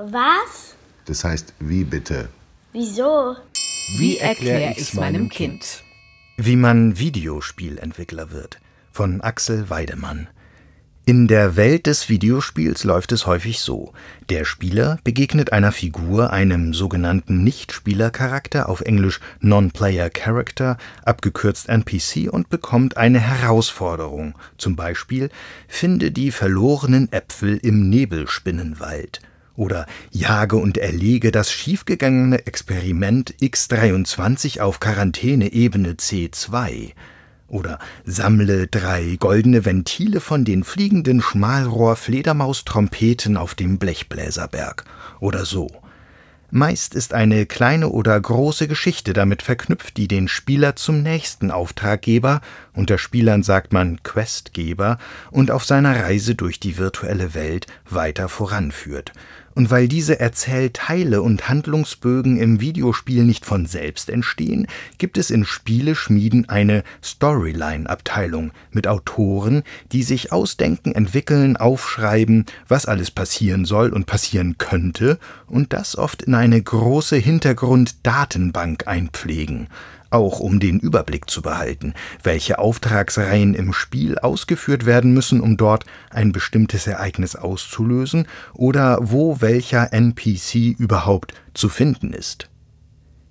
Was? Das heißt, wie bitte? Wieso? Wie erkläre ich meinem Kind? Wie man Videospielentwickler wird. Von Axel Weidemann. In der Welt des Videospiels läuft es häufig so. Der Spieler begegnet einer Figur, einem sogenannten Nichtspielercharakter, auf Englisch Non-Player Character, abgekürzt NPC, und bekommt eine Herausforderung. Zum Beispiel, finde die verlorenen Äpfel im Nebelspinnenwald oder Jage und erlege das schiefgegangene Experiment X23 auf Quarantäneebene C2 oder sammle drei goldene Ventile von den fliegenden schmalrohr Fledermaustrompeten auf dem Blechbläserberg oder so. Meist ist eine kleine oder große Geschichte damit verknüpft, die den Spieler zum nächsten Auftraggeber, unter Spielern sagt man Questgeber, und auf seiner Reise durch die virtuelle Welt weiter voranführt. Und weil diese Erzählteile und Handlungsbögen im Videospiel nicht von selbst entstehen, gibt es in Spieleschmieden eine Storyline-Abteilung mit Autoren, die sich ausdenken, entwickeln, aufschreiben, was alles passieren soll und passieren könnte, und das oft in eine große Hintergrunddatenbank einpflegen auch um den Überblick zu behalten, welche Auftragsreihen im Spiel ausgeführt werden müssen, um dort ein bestimmtes Ereignis auszulösen oder wo welcher NPC überhaupt zu finden ist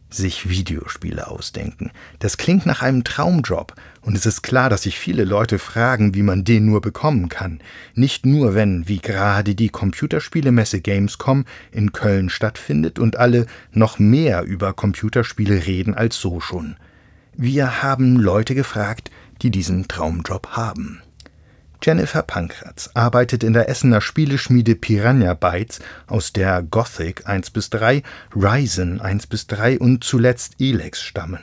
sich Videospiele ausdenken. Das klingt nach einem Traumjob, und es ist klar, dass sich viele Leute fragen, wie man den nur bekommen kann. Nicht nur, wenn, wie gerade die Computerspielemesse Gamescom in Köln stattfindet und alle noch mehr über Computerspiele reden als so schon. Wir haben Leute gefragt, die diesen Traumjob haben. Jennifer Pankratz arbeitet in der Essener Spieleschmiede Piranha Bytes, aus der Gothic 1 bis 3, Ryzen 1 bis 3 und zuletzt Elex stammen.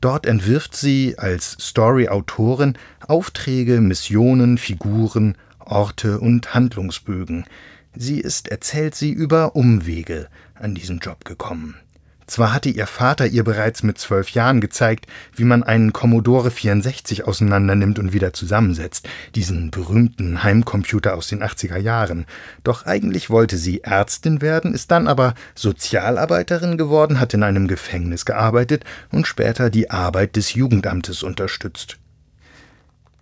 Dort entwirft sie als Story-Autorin Aufträge, Missionen, Figuren, Orte und Handlungsbögen. Sie ist, erzählt sie, über Umwege an diesen Job gekommen. Zwar hatte ihr Vater ihr bereits mit zwölf Jahren gezeigt, wie man einen Commodore 64 auseinandernimmt und wieder zusammensetzt, diesen berühmten Heimcomputer aus den 80er Jahren. Doch eigentlich wollte sie Ärztin werden, ist dann aber Sozialarbeiterin geworden, hat in einem Gefängnis gearbeitet und später die Arbeit des Jugendamtes unterstützt.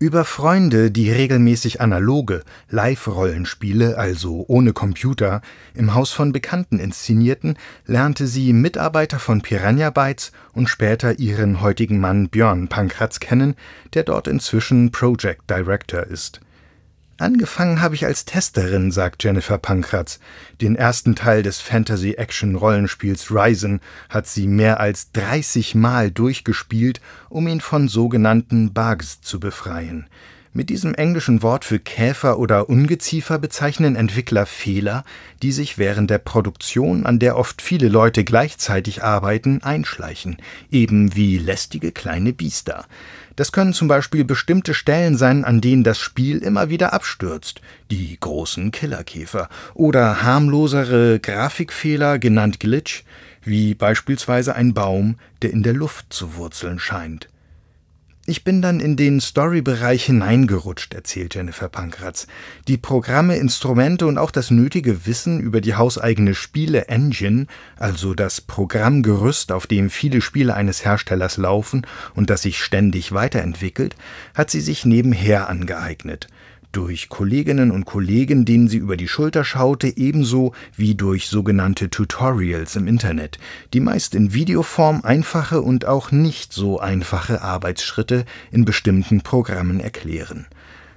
Über Freunde, die regelmäßig analoge Live-Rollenspiele, also ohne Computer, im Haus von Bekannten inszenierten, lernte sie Mitarbeiter von Piranha Bytes und später ihren heutigen Mann Björn Pankratz kennen, der dort inzwischen Project Director ist Angefangen habe ich als Testerin, sagt Jennifer Pankratz. Den ersten Teil des Fantasy-Action-Rollenspiels Ryzen hat sie mehr als 30 Mal durchgespielt, um ihn von sogenannten Bugs zu befreien. Mit diesem englischen Wort für Käfer oder Ungeziefer bezeichnen Entwickler Fehler, die sich während der Produktion, an der oft viele Leute gleichzeitig arbeiten, einschleichen, eben wie lästige kleine Biester. Das können zum Beispiel bestimmte Stellen sein, an denen das Spiel immer wieder abstürzt, die großen Killerkäfer, oder harmlosere Grafikfehler, genannt Glitch, wie beispielsweise ein Baum, der in der Luft zu wurzeln scheint. Ich bin dann in den Story-Bereich hineingerutscht, erzählt Jennifer Pankratz. Die Programme, Instrumente und auch das nötige Wissen über die hauseigene Spiele-Engine, also das Programmgerüst, auf dem viele Spiele eines Herstellers laufen und das sich ständig weiterentwickelt, hat sie sich nebenher angeeignet durch Kolleginnen und Kollegen, denen sie über die Schulter schaute, ebenso wie durch sogenannte Tutorials im Internet, die meist in Videoform einfache und auch nicht so einfache Arbeitsschritte in bestimmten Programmen erklären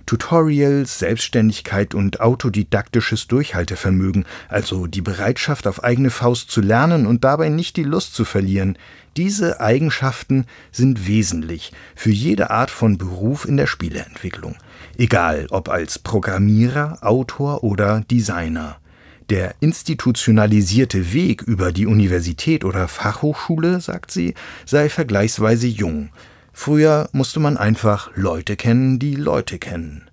Tutorials, Selbstständigkeit und autodidaktisches Durchhaltevermögen, also die Bereitschaft, auf eigene Faust zu lernen und dabei nicht die Lust zu verlieren, diese Eigenschaften sind wesentlich für jede Art von Beruf in der Spieleentwicklung, egal ob als Programmierer, Autor oder Designer. Der institutionalisierte Weg über die Universität oder Fachhochschule, sagt sie, sei vergleichsweise jung. Früher musste man einfach Leute kennen, die Leute kennen.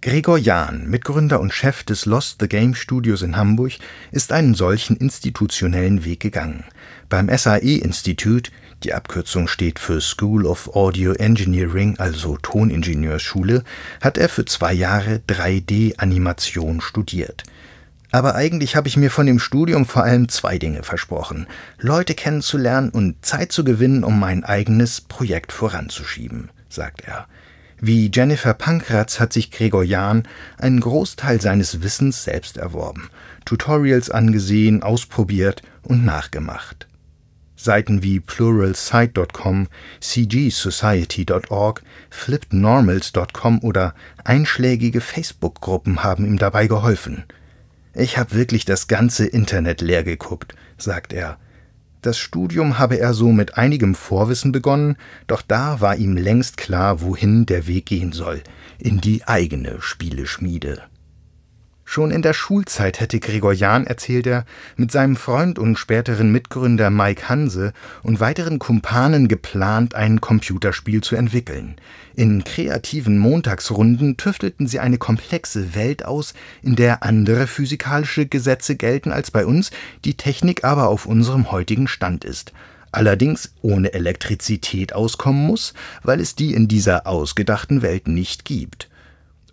Gregor Jahn, Mitgründer und Chef des Lost the Game Studios in Hamburg, ist einen solchen institutionellen Weg gegangen. Beim SAE-Institut, die Abkürzung steht für School of Audio Engineering, also Toningenieurschule, hat er für zwei Jahre 3D-Animation studiert. Aber eigentlich habe ich mir von dem Studium vor allem zwei Dinge versprochen. Leute kennenzulernen und Zeit zu gewinnen, um mein eigenes Projekt voranzuschieben, sagt er. Wie Jennifer Pankratz hat sich Gregor Jahn einen Großteil seines Wissens selbst erworben, Tutorials angesehen, ausprobiert und nachgemacht. Seiten wie pluralsite.com, cgsociety.org, flippednormals.com oder einschlägige Facebook-Gruppen haben ihm dabei geholfen – ich habe wirklich das ganze Internet leer geguckt, sagt er. Das Studium habe er so mit einigem Vorwissen begonnen, doch da war ihm längst klar, wohin der Weg gehen soll, in die eigene Spieleschmiede. Schon in der Schulzeit hätte Gregor Jahn, erzählt er, mit seinem Freund und späteren Mitgründer Mike Hanse und weiteren Kumpanen geplant, ein Computerspiel zu entwickeln. In kreativen Montagsrunden tüftelten sie eine komplexe Welt aus, in der andere physikalische Gesetze gelten als bei uns, die Technik aber auf unserem heutigen Stand ist allerdings ohne Elektrizität auskommen muss, weil es die in dieser ausgedachten Welt nicht gibt.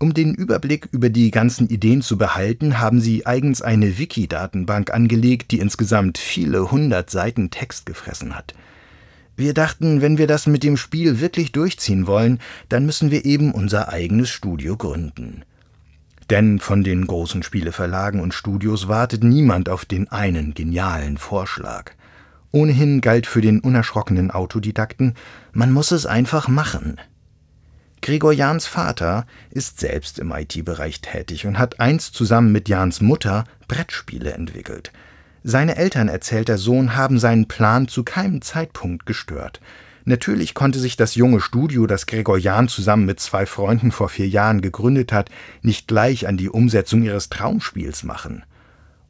Um den Überblick über die ganzen Ideen zu behalten, haben sie eigens eine Wiki-Datenbank angelegt, die insgesamt viele hundert Seiten Text gefressen hat. Wir dachten, wenn wir das mit dem Spiel wirklich durchziehen wollen, dann müssen wir eben unser eigenes Studio gründen. Denn von den großen Spieleverlagen und Studios wartet niemand auf den einen genialen Vorschlag. Ohnehin galt für den unerschrockenen Autodidakten, man muss es einfach machen. Gregor Jans Vater ist selbst im IT-Bereich tätig und hat einst zusammen mit Jans Mutter Brettspiele entwickelt. Seine Eltern, erzählt der Sohn, haben seinen Plan zu keinem Zeitpunkt gestört. Natürlich konnte sich das junge Studio, das Gregor Jahn zusammen mit zwei Freunden vor vier Jahren gegründet hat, nicht gleich an die Umsetzung ihres Traumspiels machen.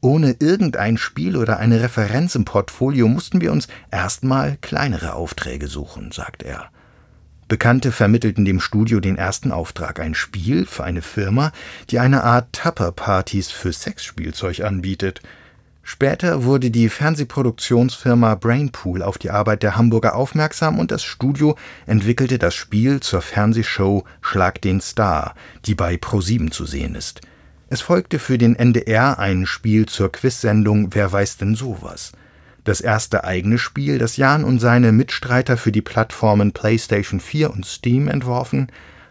Ohne irgendein Spiel oder eine Referenz im Portfolio mussten wir uns erstmal kleinere Aufträge suchen, sagt er. Bekannte vermittelten dem Studio den ersten Auftrag, ein Spiel für eine Firma, die eine Art Tupper-Partys für Sexspielzeug anbietet. Später wurde die Fernsehproduktionsfirma Brainpool auf die Arbeit der Hamburger aufmerksam und das Studio entwickelte das Spiel zur Fernsehshow Schlag den Star, die bei ProSieben zu sehen ist. Es folgte für den NDR ein Spiel zur Quizsendung Wer weiß denn sowas? Das erste eigene Spiel, das Jan und seine Mitstreiter für die Plattformen PlayStation 4 und Steam entworfen,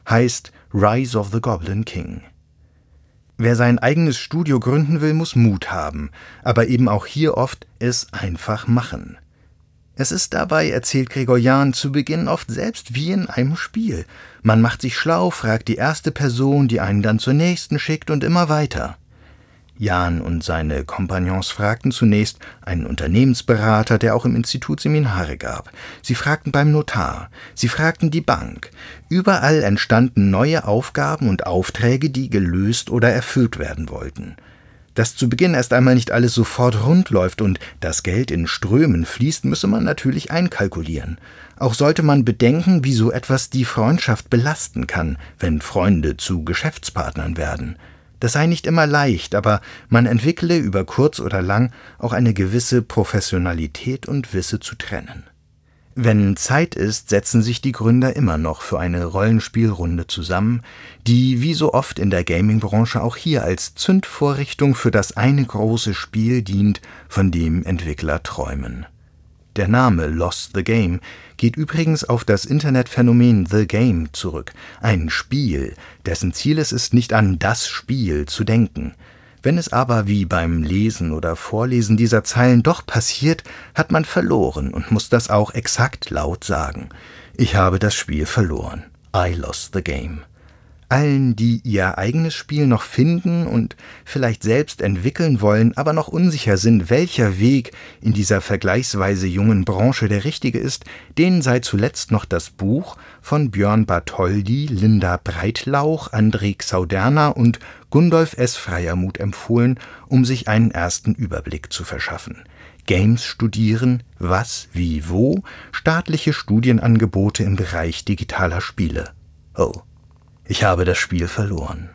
heißt Rise of the Goblin King. Wer sein eigenes Studio gründen will, muss Mut haben, aber eben auch hier oft es einfach machen. Es ist dabei, erzählt Gregor Jahn, zu Beginn oft selbst wie in einem Spiel. Man macht sich schlau, fragt die erste Person, die einen dann zur nächsten schickt und immer weiter. Jan und seine Kompagnons fragten zunächst einen Unternehmensberater, der auch im Institut Seminare gab. Sie fragten beim Notar. Sie fragten die Bank. Überall entstanden neue Aufgaben und Aufträge, die gelöst oder erfüllt werden wollten. Dass zu Beginn erst einmal nicht alles sofort rund läuft und das Geld in Strömen fließt, müsse man natürlich einkalkulieren. Auch sollte man bedenken, wie so etwas die Freundschaft belasten kann, wenn Freunde zu Geschäftspartnern werden. Das sei nicht immer leicht, aber man entwickle über kurz oder lang auch eine gewisse Professionalität und wisse zu trennen. Wenn Zeit ist, setzen sich die Gründer immer noch für eine Rollenspielrunde zusammen, die wie so oft in der Gaming-Branche auch hier als Zündvorrichtung für das eine große Spiel dient, von dem Entwickler träumen. Der Name Lost the Game geht übrigens auf das Internetphänomen The Game zurück, ein Spiel, dessen Ziel es ist, nicht an das Spiel zu denken. Wenn es aber wie beim Lesen oder Vorlesen dieser Zeilen doch passiert, hat man verloren und muss das auch exakt laut sagen. Ich habe das Spiel verloren. I lost the game allen, die ihr eigenes Spiel noch finden und vielleicht selbst entwickeln wollen, aber noch unsicher sind, welcher Weg in dieser vergleichsweise jungen Branche der richtige ist, denen sei zuletzt noch das Buch von Björn Bartholdi, Linda Breitlauch, André Xauderna und Gundolf S. Freiermuth empfohlen, um sich einen ersten Überblick zu verschaffen. Games studieren, was, wie, wo, staatliche Studienangebote im Bereich digitaler Spiele. Oh. Ich habe das Spiel verloren.